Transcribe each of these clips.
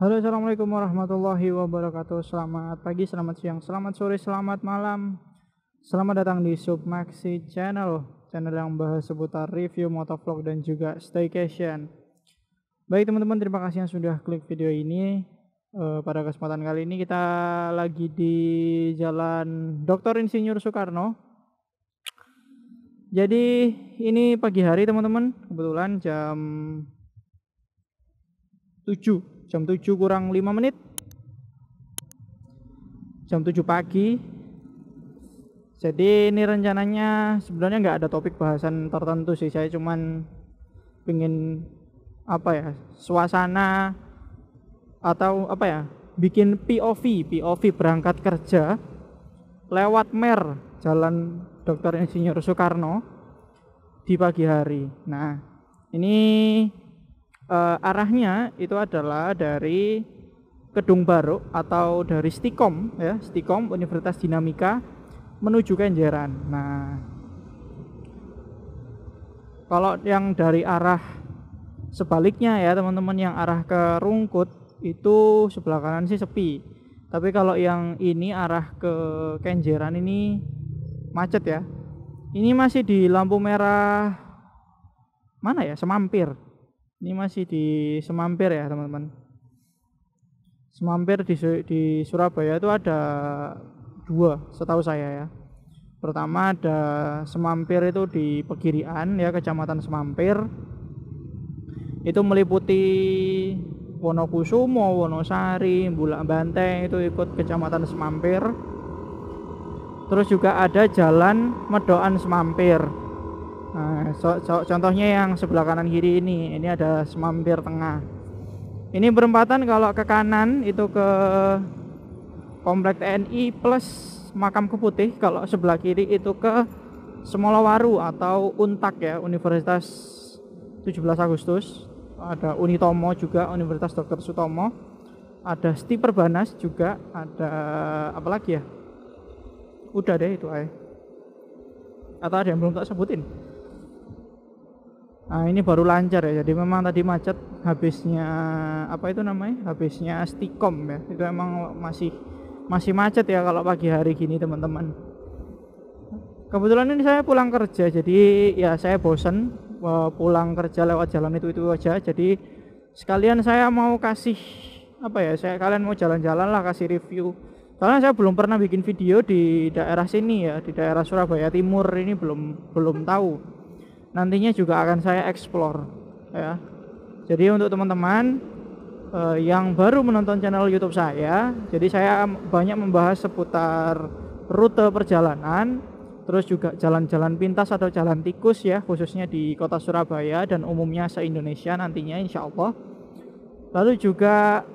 Halo assalamualaikum warahmatullahi wabarakatuh Selamat pagi, selamat siang, selamat sore, selamat malam Selamat datang di Submaxi Channel Channel yang bahas seputar review motovlog dan juga staycation Baik teman-teman terima kasih yang sudah klik video ini e, Pada kesempatan kali ini kita lagi di jalan Dr. Insinyur Soekarno jadi ini pagi hari teman-teman, kebetulan jam 7 jam 7 kurang 5 menit jam 7 pagi jadi ini rencananya sebenarnya nggak ada topik bahasan tertentu sih saya cuman pengen apa ya suasana atau apa ya bikin POV POV berangkat kerja lewat mer jalan dokter Insinyur Soekarno di pagi hari nah ini uh, arahnya itu adalah dari Kedung Baru atau dari Stikom ya, Stikom Universitas Dinamika menuju Kenjeran. Nah, kalau yang dari arah sebaliknya ya teman-teman yang arah ke Rungkut itu sebelah kanan sih sepi. Tapi kalau yang ini arah ke Kenjeran ini macet ya. Ini masih di lampu merah mana ya? Semampir. Ini masih di Semampir ya teman-teman. Semampir di, di Surabaya itu ada dua setahu saya ya. Pertama ada Semampir itu di Pegirian ya Kecamatan Semampir. Itu meliputi Wonokusumo, Wonosari, Bulak Banteng itu ikut Kecamatan Semampir. Terus juga ada Jalan Medoan Semampir Nah, so, so, contohnya yang sebelah kanan kiri ini, ini ada semampir tengah. Ini berempatan kalau ke kanan itu ke Komplek TNI plus Makam Keputih, kalau sebelah kiri itu ke Semolawaru atau Untak ya, Universitas 17 Agustus. Ada Unitomo juga, Universitas Dr. Sutomo. Ada Stiper Perbanas juga, ada apa lagi ya? Udah deh itu aja. Atau ada yang belum tak sebutin? Nah, ini baru lancar ya. Jadi memang tadi macet habisnya apa itu namanya? Habisnya Stikom ya. Itu emang masih masih macet ya kalau pagi hari gini teman-teman. Kebetulan ini saya pulang kerja, jadi ya saya bosen eh, pulang kerja lewat jalan itu itu aja. Jadi sekalian saya mau kasih apa ya? Saya kalian mau jalan-jalan lah kasih review. Karena saya belum pernah bikin video di daerah sini ya, di daerah Surabaya Timur ini belum belum tahu nantinya juga akan saya explore ya. Jadi untuk teman-teman uh, yang baru menonton channel YouTube saya, jadi saya banyak membahas seputar rute perjalanan, terus juga jalan-jalan pintas atau jalan tikus ya khususnya di kota Surabaya dan umumnya se-Indonesia nantinya insya Allah. Lalu juga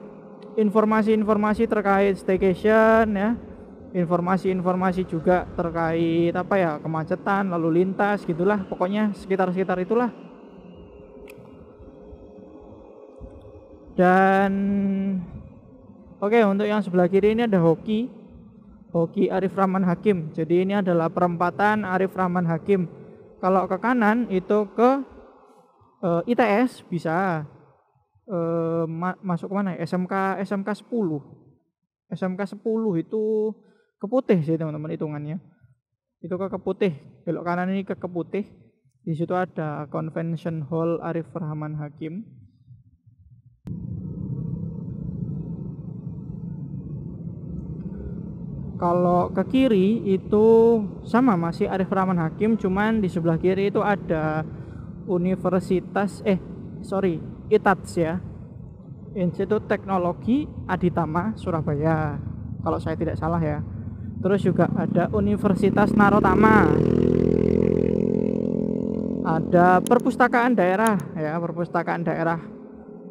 informasi-informasi terkait staycation ya, informasi-informasi juga terkait apa ya kemacetan lalu lintas gitulah pokoknya sekitar-sekitar itulah dan oke okay, untuk yang sebelah kiri ini ada hoki hoki Arif Rahman Hakim jadi ini adalah perempatan Arif Rahman Hakim kalau ke kanan itu ke e, eh, ITS bisa e, ma masuk mana SMK SMK 10 SMK 10 itu keputih sih teman-teman hitungannya itu ke Keputih belok kanan ini ke Keputih di situ ada Convention Hall Arif Rahman Hakim kalau ke kiri itu sama masih Arif Rahman Hakim cuman di sebelah kiri itu ada Universitas eh sorry ITATS ya Institut Teknologi Aditama Surabaya kalau saya tidak salah ya terus juga ada Universitas Narotama ada perpustakaan daerah ya perpustakaan daerah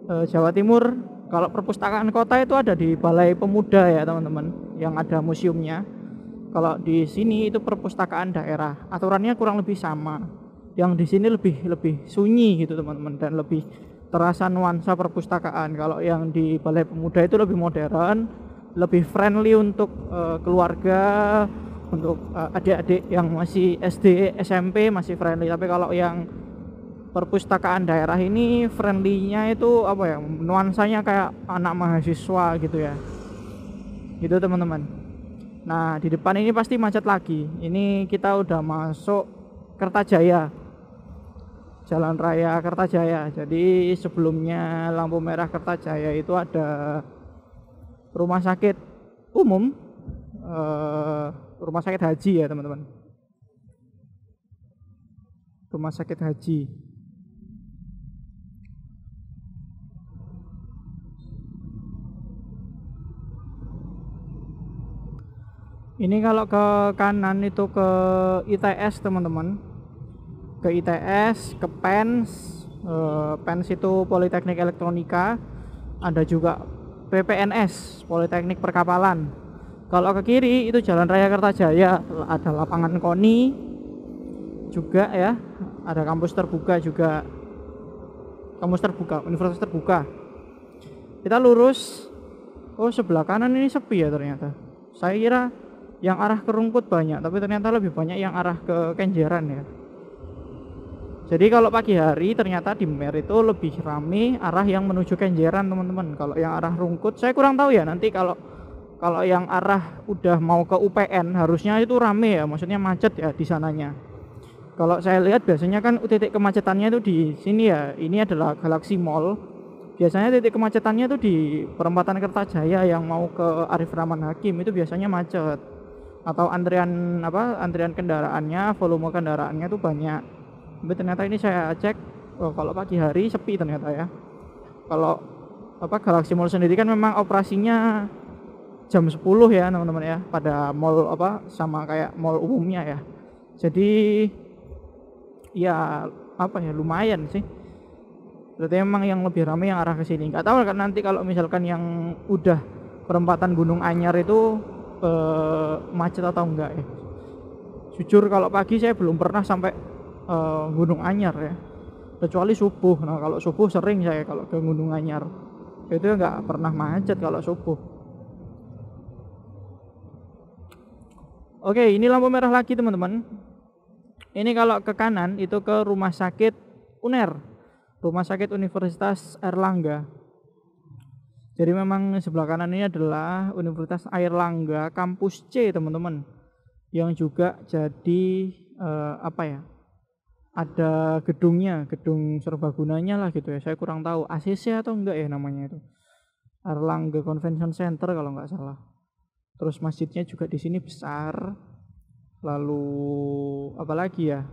e, Jawa Timur kalau perpustakaan kota itu ada di Balai Pemuda ya teman-teman yang ada museumnya kalau di sini itu perpustakaan daerah aturannya kurang lebih sama yang di sini lebih lebih sunyi gitu teman-teman dan lebih terasa nuansa perpustakaan kalau yang di Balai Pemuda itu lebih modern lebih friendly untuk uh, keluarga untuk uh, adik-adik yang masih SD SMP masih friendly tapi kalau yang perpustakaan daerah ini friendly-nya itu apa ya nuansanya kayak anak mahasiswa gitu ya gitu teman-teman nah di depan ini pasti macet lagi ini kita udah masuk Kertajaya Jalan Raya Kertajaya jadi sebelumnya lampu merah Kertajaya itu ada rumah sakit umum eh, rumah sakit haji ya teman-teman rumah sakit haji ini kalau ke kanan itu ke ITS teman-teman ke ITS ke PENS eh, PENS itu Politeknik Elektronika ada juga PPNS Politeknik Perkapalan kalau ke kiri itu Jalan Raya Kertajaya ada lapangan KONI juga ya ada kampus terbuka juga kampus terbuka universitas terbuka kita lurus oh sebelah kanan ini sepi ya ternyata saya kira yang arah ke Rungkut banyak tapi ternyata lebih banyak yang arah ke Kenjeran ya jadi kalau pagi hari ternyata di Mer itu lebih rame arah yang menuju Kenjeran teman-teman. Kalau yang arah Rungkut saya kurang tahu ya nanti kalau kalau yang arah udah mau ke UPN harusnya itu rame ya, maksudnya macet ya di sananya. Kalau saya lihat biasanya kan titik kemacetannya itu di sini ya. Ini adalah Galaxy Mall. Biasanya titik kemacetannya itu di perempatan Kertajaya yang mau ke Arif Rahman Hakim itu biasanya macet atau antrian apa antrian kendaraannya volume kendaraannya itu banyak tapi ternyata ini saya cek oh, kalau pagi hari sepi ternyata ya kalau apa Galaxy Mall sendiri kan memang operasinya jam 10 ya teman-teman ya pada mall apa sama kayak mall umumnya ya jadi ya apa ya lumayan sih berarti emang yang lebih ramai yang arah ke sini nggak tahu kan nanti kalau misalkan yang udah perempatan Gunung Anyar itu eh, macet atau enggak ya jujur kalau pagi saya belum pernah sampai uh, Gunung Anyar ya kecuali subuh nah kalau subuh sering saya kalau ke Gunung Anyar itu nggak pernah macet kalau subuh oke ini lampu merah lagi teman-teman ini kalau ke kanan itu ke rumah sakit UNER rumah sakit Universitas Erlangga jadi memang sebelah kanan ini adalah Universitas Airlangga kampus C teman-teman yang juga jadi eh, apa ya ada gedungnya, gedung serbagunanya lah gitu ya. Saya kurang tahu ACC atau enggak ya namanya itu. Erlangga Convention Center kalau enggak salah. Terus masjidnya juga di sini besar. Lalu apa lagi ya?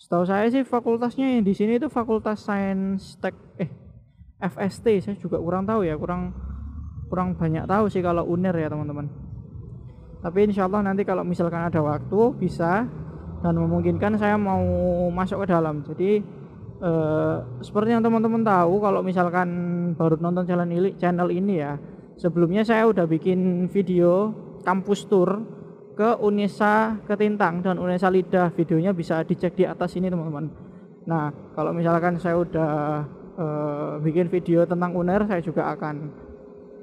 Setahu saya sih fakultasnya yang di sini itu Fakultas Sains Tech eh FST. Saya juga kurang tahu ya, kurang kurang banyak tahu sih kalau UNER ya teman-teman. Tapi insya Allah nanti kalau misalkan ada waktu bisa dan memungkinkan saya mau masuk ke dalam jadi eh, seperti yang teman-teman tahu kalau misalkan baru nonton channel ini channel ini ya sebelumnya saya udah bikin video kampus tour ke Unesa Ketintang dan Unesa Lidah videonya bisa dicek di atas ini teman-teman nah kalau misalkan saya udah eh, bikin video tentang UNER saya juga akan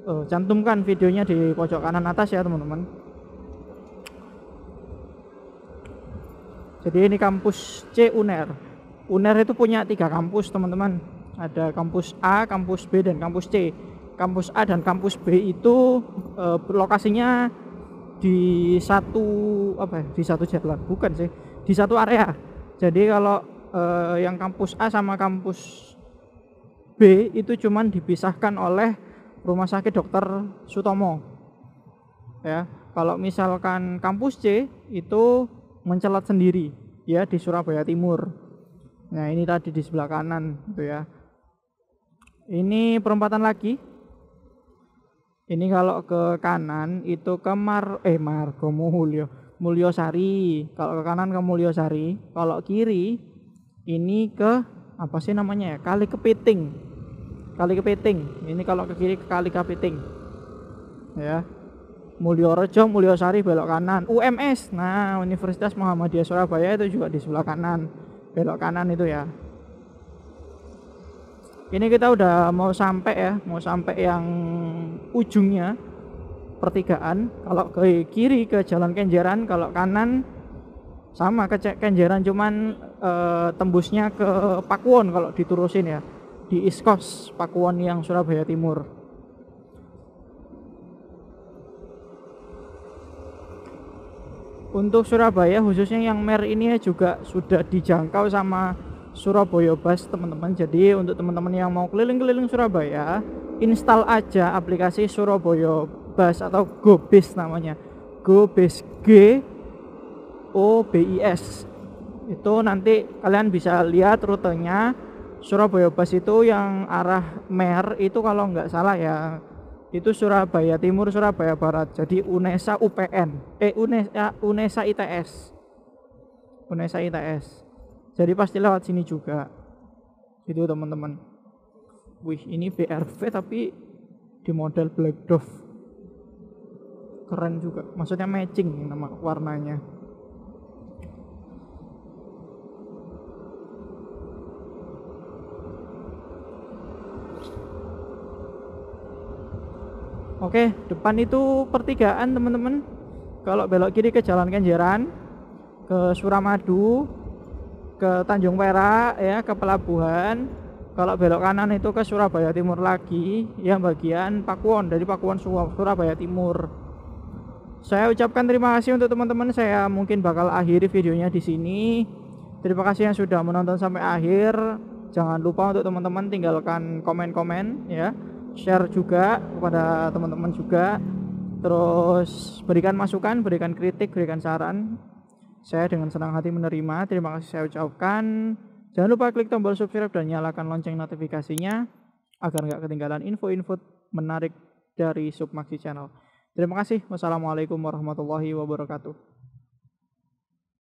eh, cantumkan videonya di pojok kanan atas ya teman-teman jadi ini kampus C UNER UNER itu punya tiga kampus teman-teman ada kampus A kampus B dan kampus C kampus A dan kampus B itu e, eh, lokasinya di satu apa ya, di satu jalan bukan sih di satu area jadi kalau eh, yang kampus A sama kampus B itu cuman dipisahkan oleh rumah sakit dokter Sutomo ya kalau misalkan kampus C itu mencelat sendiri ya di Surabaya Timur. Nah, ini tadi di sebelah kanan gitu ya. Ini perempatan lagi. Ini kalau ke kanan itu ke Mar eh Margo Mulyo Mulyosari. Kalau ke kanan ke Mulyosari, kalau kiri ini ke apa sih namanya ya? Kali Kepiting. Kali Kepiting. Ini kalau ke kiri ke Kali Kepiting. Ya. Mulyorejo, Mulyosari belok kanan. UMS. Nah, Universitas Muhammadiyah Surabaya itu juga di sebelah kanan. Belok kanan itu ya. Ini kita udah mau sampai ya, mau sampai yang ujungnya pertigaan. Kalau ke kiri ke Jalan Kenjeran, kalau kanan sama ke Kenjeran cuman e, tembusnya ke Pakuwon kalau diturusin ya. Di Iskos, Pakuwon yang Surabaya Timur. untuk Surabaya khususnya yang mer ini ya juga sudah dijangkau sama Surabaya Bus teman-teman jadi untuk teman-teman yang mau keliling-keliling Surabaya install aja aplikasi Surabaya Bus atau GoBis namanya GoBis G O B I S itu nanti kalian bisa lihat rutenya Surabaya Bus itu yang arah Mer itu kalau nggak salah ya itu Surabaya Timur Surabaya Barat jadi UNESA UPN eh UNESA UNESA ITS UNESA ITS jadi pasti lewat sini juga gitu teman-teman wih ini BRV tapi di model Black Dove keren juga maksudnya matching nama warnanya Oke, depan itu pertigaan teman-teman. Kalau belok kiri ke Jalan Kenjeran, ke Suramadu, ke Tanjung Perak ya, ke pelabuhan. Kalau belok kanan itu ke Surabaya Timur lagi, yang bagian Pakuwon dari Pakuwon Surabaya Timur saya ucapkan terima kasih untuk teman-teman saya mungkin bakal akhiri videonya di sini terima kasih yang sudah menonton sampai akhir jangan lupa untuk teman-teman tinggalkan komen-komen ya share juga kepada teman-teman juga terus berikan masukan berikan kritik berikan saran saya dengan senang hati menerima terima kasih saya ucapkan jangan lupa klik tombol subscribe dan nyalakan lonceng notifikasinya agar nggak ketinggalan info-info menarik dari Submaxi Channel. Terima kasih. Wassalamualaikum warahmatullahi wabarakatuh.